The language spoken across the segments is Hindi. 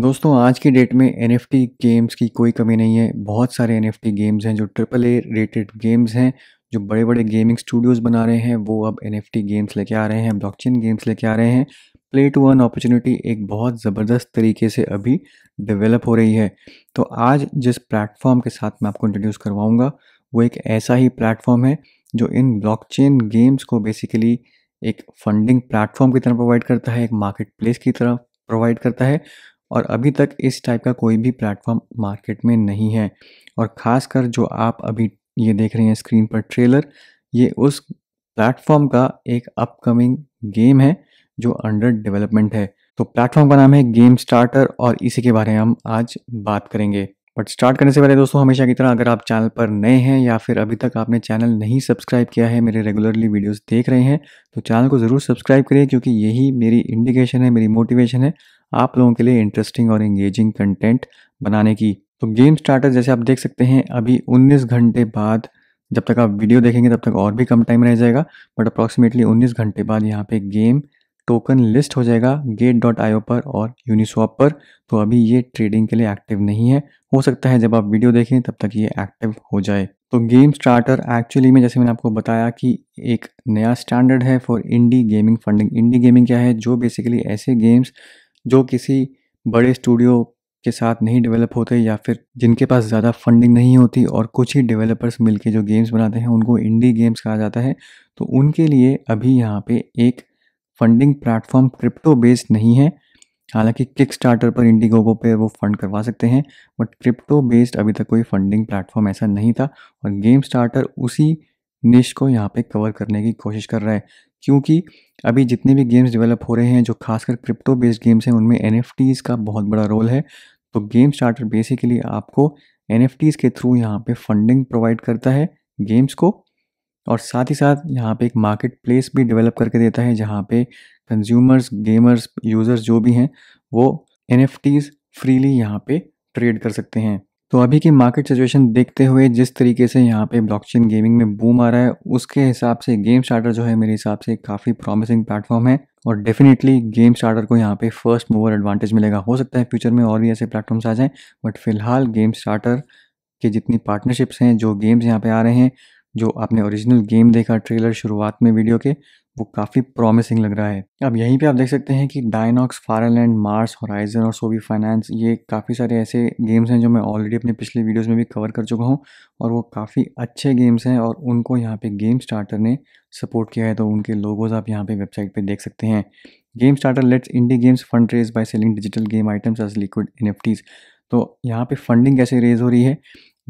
दोस्तों आज की डेट में एन गेम्स की कोई कमी नहीं है बहुत सारे एन गेम्स हैं जो ट्रिपल ए रेटेड गेम्स हैं जो बड़े बड़े गेमिंग स्टूडियोज़ बना रहे हैं वो अब एन गेम्स लेके आ रहे हैं ब्लॉकचेन गेम्स लेके आ रहे हैं प्ले टू वन अपॉर्चुनिटी एक बहुत ज़बरदस्त तरीके से अभी डेवलप हो रही है तो आज जिस प्लेटफॉर्म के साथ मैं आपको इंट्रोड्यूस करवाऊँगा वो एक ऐसा ही प्लेटफॉर्म है जो इन चेन गेम्स को बेसिकली एक फंडिंग प्लेटफॉर्म की तरह प्रोवाइड करता है एक मार्केट प्लेस की तरह प्रोवाइड करता है और अभी तक इस टाइप का कोई भी प्लेटफॉर्म मार्केट में नहीं है और ख़ासकर जो आप अभी ये देख रहे हैं स्क्रीन पर ट्रेलर ये उस प्लेटफॉर्म का एक अपकमिंग गेम है जो अंडर डेवलपमेंट है तो प्लेटफॉर्म का नाम है गेम स्टार्टर और इसी के बारे में हम आज बात करेंगे बट स्टार्ट करने से पहले दोस्तों हमेशा की तरह अगर आप चैनल पर नए हैं या फिर अभी तक आपने चैनल नहीं सब्सक्राइब किया है मेरे रेगुलरली वीडियोस देख रहे हैं तो चैनल को ज़रूर सब्सक्राइब करिए क्योंकि यही मेरी इंडिकेशन है मेरी मोटिवेशन है आप लोगों के लिए इंटरेस्टिंग और इंगेजिंग कंटेंट बनाने की तो गेम स्टार्टर जैसे आप देख सकते हैं अभी 19 घंटे बाद जब तक आप वीडियो देखेंगे तब तक और भी कम टाइम रह जाएगा बट अप्रॉक्सीमेटली 19 घंटे बाद यहाँ पे गेम टोकन लिस्ट हो जाएगा गेट डॉट आईओ पर और यूनिस्वाप पर तो अभी ये ट्रेडिंग के लिए एक्टिव नहीं है हो सकता है जब आप वीडियो देखें तब तक ये एक्टिव हो जाए तो गेम स्टार्टर एक्चुअली में जैसे मैंने आपको बताया कि एक नया स्टैंडर्ड है for indie gaming funding indie gaming क्या है जो बेसिकली ऐसे गेम्स जो किसी बड़े स्टूडियो के साथ नहीं डेवलप होते या फिर जिनके पास ज़्यादा फंडिंग नहीं होती और कुछ ही डेवलपर्स मिलके जो गेम्स बनाते हैं उनको इंडी गेम्स कहा जाता है तो उनके लिए अभी यहाँ पे एक फंडिंग प्लेटफॉर्म क्रिप्टो बेस्ड नहीं है हालांकि किक स्टार्टर पर इंडीगोगो पे वो फंड करवा सकते हैं बट क्रिप्टो बेस्ड अभी तक कोई फंडिंग प्लेटफॉर्म ऐसा नहीं था और गेम स्टार्टर उसी निश को यहाँ पे कवर करने की कोशिश कर रहा है क्योंकि अभी जितने भी गेम्स डेवलप हो रहे हैं जो खासकर क्रिप्टो बेस्ड गेम्स हैं उनमें एन का बहुत बड़ा रोल है तो गेम स्टार्टर बेसिकली आपको एन के थ्रू यहाँ पे फंडिंग प्रोवाइड करता है गेम्स को और साथ ही साथ यहाँ पे एक मार्केट प्लेस भी डेवलप करके देता है जहाँ पे कंज्यूमर्स गेमर्स यूज़र्स जो भी हैं वो एन फ्रीली यहाँ पे ट्रेड कर सकते हैं तो अभी की मार्केट सिचुएशन देखते हुए जिस तरीके से यहाँ पे ब्लॉकचेन गेमिंग में बूम आ रहा है उसके हिसाब से गेम स्टार्टर जो है मेरे हिसाब से काफ़ी प्रॉमिसिंग प्लेटफॉर्म है और डेफिनेटली गेम स्टार्टर को यहाँ पे फर्स्ट मूवर एडवांटेज मिलेगा हो सकता है फ्यूचर में और भी ऐसे प्लेटफॉर्म्स आ जाएँ बट फिलहाल गेम स्टार्टर के जितनी पार्टनरशिप्स हैं जो गेम्स यहाँ पे आ रहे हैं जो आपने ओरिजिनल गेम देखा ट्रेलर शुरुआत में वीडियो के वो काफ़ी प्रॉमिसिंग लग रहा है अब यहीं पे आप देख सकते हैं कि डायनॉक्स फारलैंड मार्स होराइजन और सोवी फाइनेंस ये काफ़ी सारे ऐसे गेम्स हैं जो मैं ऑलरेडी अपने पिछले वीडियोस में भी कवर कर चुका हूँ और वो काफ़ी अच्छे गेम्स हैं और उनको यहाँ पे गेम स्टार्टर ने सपोर्ट किया है तो उनके लोगोज आप यहाँ पर वेबसाइट पर देख सकते हैं game starter lets indie games fund raise by selling digital game items as liquid in तो यहाँ पे फंडिंग कैसे रेज हो रही है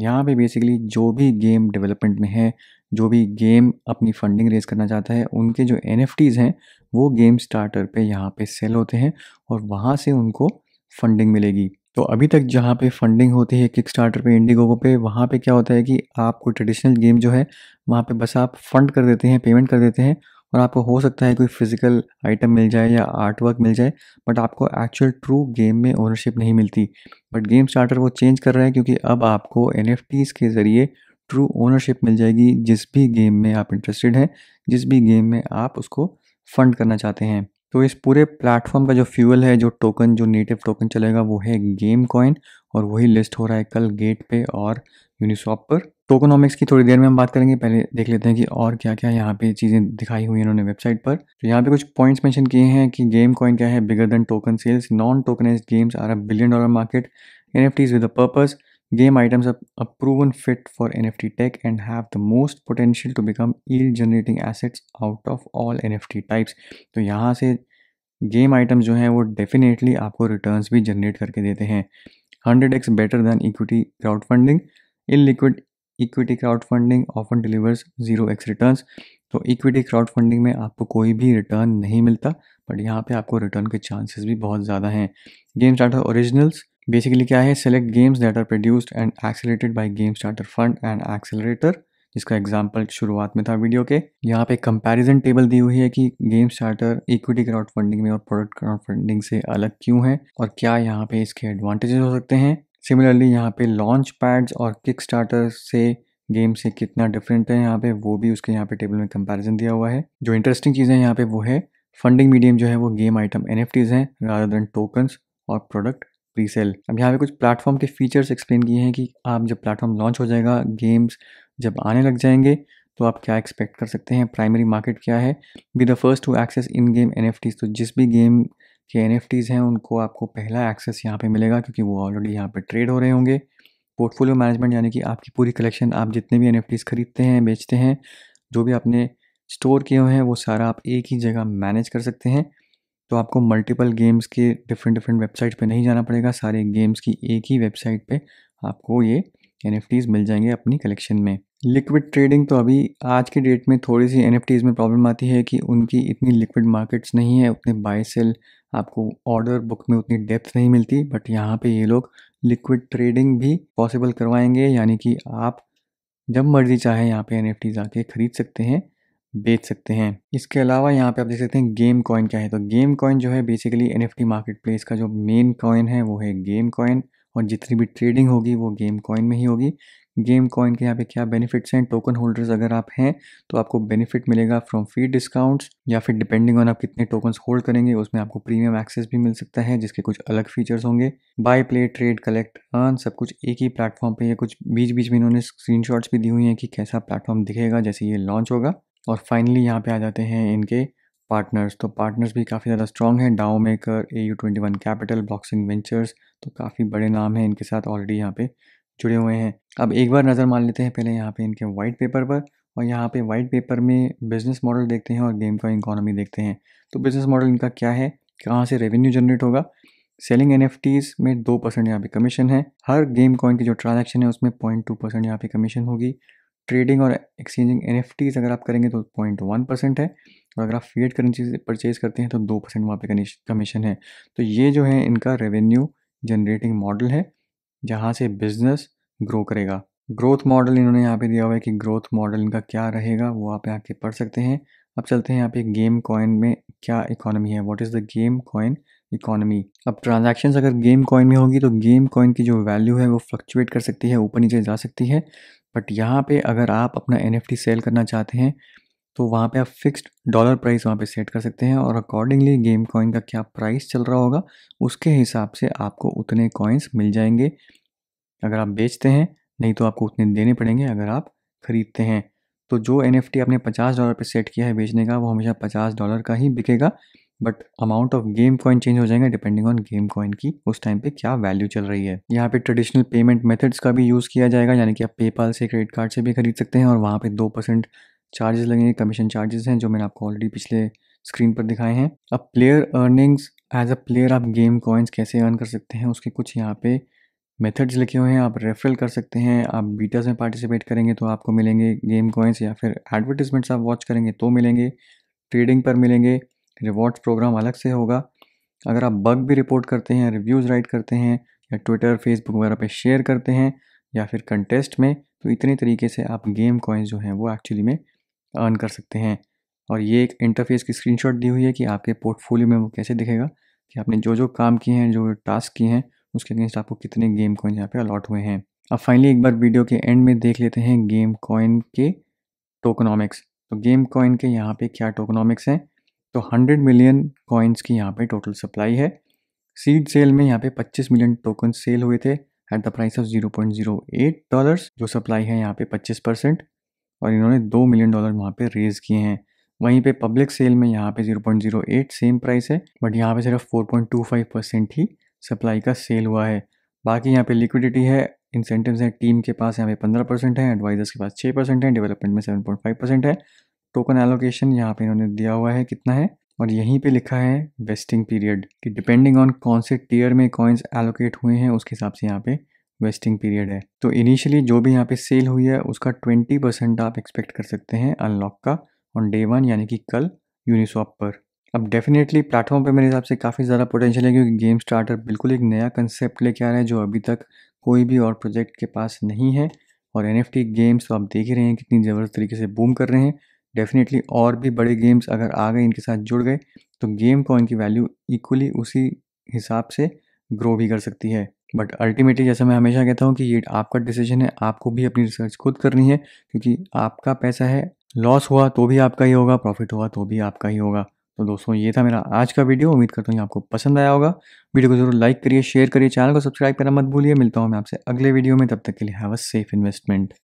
यहाँ पे बेसिकली जो भी गेम डेवलपमेंट में है जो भी गेम अपनी फंडिंग रेज करना चाहता है उनके जो एन हैं वो गेम स्टार्टर पे यहाँ पे सेल होते हैं और वहाँ से उनको फंडिंग मिलेगी तो अभी तक जहाँ पे फंडिंग होती है किक स्टार्टर पे इंडिगोगो पे वहाँ पे क्या होता है कि आपको ट्रेडिशनल गेम जो है वहाँ पे बस आप फंड कर देते हैं पेमेंट कर देते हैं और आपको हो सकता है कोई फिज़िकल आइटम मिल जाए या आर्ट वर्क मिल जाए बट आपको एक्चुअल ट्रू गेम में ओनरशिप नहीं मिलती बट गेम स्टार्टर वो चेंज कर रहा है क्योंकि अब आपको एन के ज़रिए ट्रू ओनरशिप मिल जाएगी जिस भी गेम में आप इंटरेस्टेड हैं जिस भी गेम में आप उसको फंड करना चाहते हैं तो इस पूरे प्लेटफॉर्म का जो फ्यूल है जो टोकन जो नेटिव टोकन चलेगा वो है गेम कॉइन और वही लिस्ट हो रहा है कल गेट पे और यूनिसॉप पर टोकोनॉमिक्स की थोड़ी देर में हम बात करेंगे पहले देख लेते हैं कि और क्या क्या यहाँ पे चीज़ें दिखाई हुई हैं इन्होंने वेबसाइट पर तो यहाँ पे कुछ पॉइंट्स मेंशन किए हैं कि गेम कॉइन क्या है bigger than token sales non tokenize games are a billion dollar market N F Ts with a purpose game items are, are proven fit for tech and have the most potential to become become assets out of all N F T types तो यहाँ से गेम आइटम्स जो हैं वो डेफिनेटली आपको रिटर्न भी जनरेट करके देते हैं x better than equity crowd funding illiquid equity crowd funding often delivers zero x return तो इक्विटी क्राउड फंडिंग में आपको कोई भी रिटर्न नहीं मिलता बट यहाँ पे आपको रिटर्न के चांसेस भी बहुत ज़्यादा हैं गेम स्टार्टर ओरिजिनल्स बेसिकली क्या है select games that are produced and accelerated by game starter fund and accelerator जिसका एग्जाम्पल शुरुआत में था वीडियो के यहाँ पे कंपैरिजन टेबल दी हुई है कि game starter equity crowd funding में और प्रोडक्ट क्राउड फंडिंग से अलग क्यों है और क्या यहाँ पे इसके एडवांटेजेस हो सकते हैं सिमिलरली यहाँ पे लॉन्च पैड्स और किक स्टार्टर से गेम से कितना डिफरेंट है यहाँ पे वो भी उसके यहाँ पे टेबल में कंपैरिजन दिया हुआ है जो इंटरेस्टिंग चीज़ें यहाँ पे वो है फंडिंग मीडियम जो है वो game item N F Ts हैं रादर देन टोकन्स और प्रोडक्ट प्री सेल अब यहाँ पे कुछ प्लेटफॉर्म के फीचर्स एक्सप्लेन किए हैं कि आप जब प्लेटफॉर्म लॉन्च हो जाएगा गेम्स जब आने लग जाएंगे तो आप क्या एक्सपेक्ट कर सकते हैं प्राइमरी मार्केट क्या है be the first to access in game N F Ts तो जिस भी गेम कि एन हैं उनको आपको पहला एक्सेस यहाँ पे मिलेगा क्योंकि वो ऑलरेडी यहाँ पे ट्रेड हो रहे होंगे पोर्टफोलियो मैनेजमेंट यानी कि आपकी पूरी कलेक्शन आप जितने भी एन खरीदते हैं बेचते हैं जो भी आपने स्टोर किए हुए हैं वो सारा आप एक ही जगह मैनेज कर सकते हैं तो आपको मल्टीपल गेम्स के डिफरेंट डिफरेंट वेबसाइट पे नहीं जाना पड़ेगा सारे गेम्स की एक ही वेबसाइट पे आपको ये एन मिल जाएंगे अपनी कलेक्शन में लिक्विड ट्रेडिंग तो अभी आज के डेट में थोड़ी सी एन में प्रॉब्लम आती है कि उनकी इतनी लिक्विड मार्केट्स नहीं है उतने बाय सेल आपको ऑर्डर बुक में उतनी डेप्थ नहीं मिलती बट यहाँ पे ये लोग लिक्विड ट्रेडिंग भी पॉसिबल करवाएंगे यानी कि आप जब मर्जी चाहे यहाँ पे एन एफ आके ख़रीद सकते हैं बेच सकते हैं इसके अलावा यहाँ पे आप देख सकते हैं गेम कॉइन क्या है तो गेम कॉइन जो है basically N F market place का जो मेन कॉइन है वो है गेम कॉइन और जितनी भी ट्रेडिंग होगी वो गेम कॉइन में ही होगी गेम कॉइन के यहाँ पे क्या बेनिफिट्स हैं टोकन होल्डर्स अगर आप हैं तो आपको बेनिफिट मिलेगा फ्रॉम फी डिस्काउंट्स या फिर डिपेंडिंग ऑन आप कितने टोकन्स होल्ड करेंगे उसमें आपको प्रीमियम एक्सेस भी मिल सकता है जिसके कुछ अलग फीचर्स होंगे buy play trade collect earn सब कुछ एक ही प्लेटफॉर्म पे ये कुछ बीच बीच में इन्होंने स्क्रीन भी दी हुई हैं कि कैसा प्लेटफॉर्म दिखेगा जैसे ये लॉन्च होगा और फाइनली यहाँ पे आ जाते हैं इनके पार्टनर्स तो पार्टनर्स भी काफ़ी ज़्यादा स्ट्रॉन्ग हैं DAO maker A U twenty one capital boxing ventures तो काफ़ी बड़े नाम हैं इनके साथ ऑलरेडी यहाँ पे जुड़े हुए हैं अब एक बार नज़र मान लेते हैं पहले यहाँ पे इनके वाइट पेपर पर और यहाँ पे वाइट पेपर में बिजनेस मॉडल देखते हैं और गेम का इकोनॉमी देखते हैं तो बिजनेस मॉडल इनका क्या है कहाँ से रेवेन्यू जनरेट होगा सेलिंग एन में दो परसेंट यहाँ पे कमीशन है हर गेम कॉइन की जो ट्रांजेक्शन है उसमें पॉइंट टू परसेंट यहाँ पे कमीशन होगी ट्रेडिंग और एक्सचेंजिंग एन अगर आप करेंगे तो पॉइंट वन परसेंट है और अगर आप फीड करेंसी से परचेज करते हैं तो दो परसेंट वहाँ पे कमीशन है तो ये जो है इनका रेवेन्यू जनरेटिंग मॉडल है जहाँ से बिजनेस ग्रो करेगा ग्रोथ मॉडल इन्होंने यहाँ पे दिया हुआ है कि ग्रोथ मॉडल इनका क्या रहेगा वो आप यहाँ के पढ़ सकते हैं अब चलते हैं यहाँ पे गेम कॉइन में क्या इकोनॉमी है what is the game coin economy अब ट्रांजैक्शंस अगर गेम कॉइन में होगी तो गेम कॉइन की जो वैल्यू है वो फ्लक्चुएट कर सकती है ऊपर नीचे जा सकती है बट यहाँ पे अगर आप अपना एन सेल करना चाहते हैं तो वहाँ पे आप फिक्स्ड डॉलर प्राइस वहाँ पे सेट कर सकते हैं और अकॉर्डिंगली गेम कॉइन का क्या प्राइस चल रहा होगा उसके हिसाब से आपको उतने कॉइन्स मिल जाएंगे अगर आप बेचते हैं नहीं तो आपको उतने देने पड़ेंगे अगर आप ख़रीदते हैं तो जो एन आपने पचास डॉलर पर सेट किया है बेचने का वो हमेशा पचास डॉलर का ही बिकेगा but amount of game coin change हो जाएगा डिपेंडिंग ऑन गेम कॉइन की उस टाइम पे क्या वैल्यू चल रही है यहाँ पे ट्रेडिशनल पेमेंट मेथड्स का भी यूज़ किया जाएगा यानी कि आप पेपाल से क्रेडिट कार्ड से भी खरीद सकते हैं और वहाँ पे दो परसेंट चार्जेस लगेंगे कमीशन चार्जेस हैं जो मैंने आपको ऑलरेडी पिछले स्क्रीन पर दिखाए हैं अब player earnings as a player आप गेम कॉइन्स कैसे अर्न कर सकते हैं उसके कुछ यहाँ पे मेथड्स लिखे हुए हैं आप रेफरल कर सकते हैं आप बीटास में पार्टिसिपेट करेंगे तो आपको मिलेंगे गेम कॉइन्स या फिर एडवर्टीजमेंट्स आप वॉच करेंगे तो मिलेंगे ट्रेडिंग पर मिलेंगे रिवॉर्ड्स प्रोग्राम अलग से होगा अगर आप बग भी रिपोर्ट करते हैं रिव्यूज़ राइट करते हैं या ट्विटर फेसबुक वगैरह पे शेयर करते हैं या फिर कंटेस्ट में तो इतने तरीके से आप गेम कॉइन्स जो हैं वो एक्चुअली में अर्न कर सकते हैं और ये एक इंटरफेस की स्क्रीनशॉट दी हुई है कि आपके पोर्टफोलियो में वो कैसे दिखेगा कि आपने जो जो काम किए हैं जो टास्क किए हैं उसके अगेंस्ट आपको कितने गेम कॉइन यहाँ पे अलॉट हुए हैं अब फाइनली एक बार वीडियो के एंड में देख लेते हैं गेम कॉइन के टोकनॉमिक्स तो गेम कॉइन के यहाँ पे क्या टोकनॉमिक्स हैं तो 100 मिलियन कॉइन्स की यहाँ पे टोटल सप्लाई है सीड सेल में यहाँ पे 25 मिलियन टोकन सेल हुए थे at the price of zero point जो सप्लाई है यहाँ पे पच्चीस परसेंट और इन्होंने दो मिलियन डॉलर वहाँ पे रेज़ किए हैं वहीं पे पब्लिक सेल में यहाँ पे 0.08 सेम प्राइस है बट यहाँ पे सिर्फ 4.25 परसेंट ही सप्लाई का सेल हुआ है बाकी यहाँ पे लिक्विडिटी है इंसेंटिव्स हैं टीम के पास यहाँ पे 15 परसेंट है एडवाइजर्स के पास 6 परसेंट है डेवलपमेंट में 7.5 परसेंट है टोकन एलोकेशन यहाँ पे इन्होंने दिया हुआ है कितना है और यहीं पर लिखा है वेस्टिंग पीरियड कि डिपेंडिंग ऑन कौन से टीयर में कॉइन्स एलोकेट हुए हैं उसके हिसाब से यहाँ पे वेस्टिंग पीरियड है तो इनिशियली जो भी यहाँ पे सेल हुई है उसका ट्वेंटी परसेंट आप एक्सपेक्ट कर सकते हैं अनलॉक का ऑन डे वन यानी कि कल यूनिसॉप पर अब डेफिनेटली प्लेटफॉर्म पे मेरे हिसाब से काफ़ी ज़्यादा पोटेंशियल है क्योंकि गेम स्टार्टर बिल्कुल एक नया कंसेप्ट लेके आ रहा है जो अभी तक कोई भी और प्रोजेक्ट के पास नहीं है और एन गेम्स तो आप देख ही रहे हैं कितनी ज़बरदस्त तरीके से बूम कर रहे हैं डेफिनेटली और भी बड़े गेम्स अगर आ गए इनके साथ जुड़ गए तो गेम कॉइन की वैल्यू इक्वली उसी हिसाब से ग्रो भी कर सकती है बट अल्टीमेटली जैसा मैं हमेशा कहता हूँ कि ये आपका डिसीजन है आपको भी अपनी रिसर्च खुद करनी है क्योंकि आपका पैसा है लॉस हुआ तो भी आपका ही होगा प्रॉफिट हुआ तो भी आपका ही होगा तो दोस्तों ये था मेरा आज का वीडियो उम्मीद करता हूँ आपको पसंद आया होगा वीडियो को जरूर लाइक करिए शेयर करिए चैनल को सब्सक्राइब करना मत भूलिए मिलता हूँ मैं आपसे अगले वीडियो में तब तक के लिए हैव अ सेफ इन्वेस्टमेंट